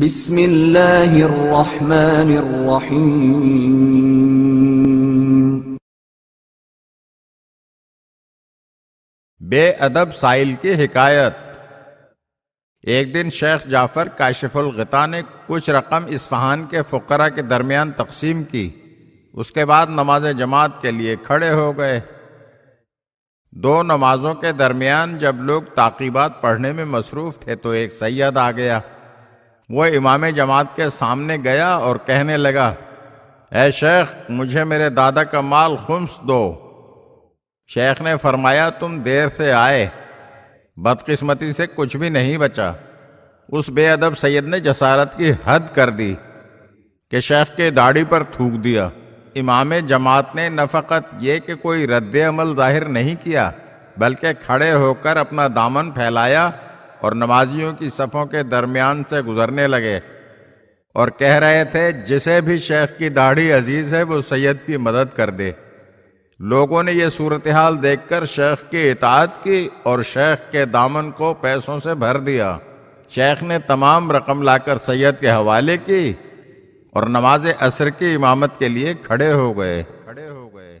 बिस्मिल्लाहिर्रहमानिर्रहीम बेअदब साइल की हिकायत एक दिन शेख जाफर काशिफुल गता ने कुछ रकम इस्फहान के फ़करा के दरमियान तकसीम की उसके बाद नमाज जमात के लिए खड़े हो गए दो नमाजों के दरमियान जब लोग ताकीबात पढ़ने में मसरूफ़ थे तो एक सैयद आ गया वो इमाम जमात के सामने गया और कहने लगा ए शेख मुझे मेरे दादा का माल खुम्स दो शेख ने फरमाया तुम देर से आए बदकिस्मती से कुछ भी नहीं बचा उस बेअदब सैयद ने जसारत की हद कर दी कि शेख के दाढ़ी पर थूक दिया इमाम जमात ने न फकत ये कि कोई रद्द अमल जाहिर नहीं किया बल्कि खड़े होकर अपना दामन फैलाया और नमाजियों की सफ़ों के दरमियान से गुजरने लगे और कह रहे थे जिसे भी शेख की दाढ़ी अजीज है वो सैयद की मदद कर दे लोगों ने यह सूरत हाल देख कर शेख की इतात की और शेख के दामन को पैसों से भर दिया शेख ने तमाम रकम लाकर सैयद के हवाले की और नमाज असर की इमामत के लिए खड़े हो गए खड़े हो गए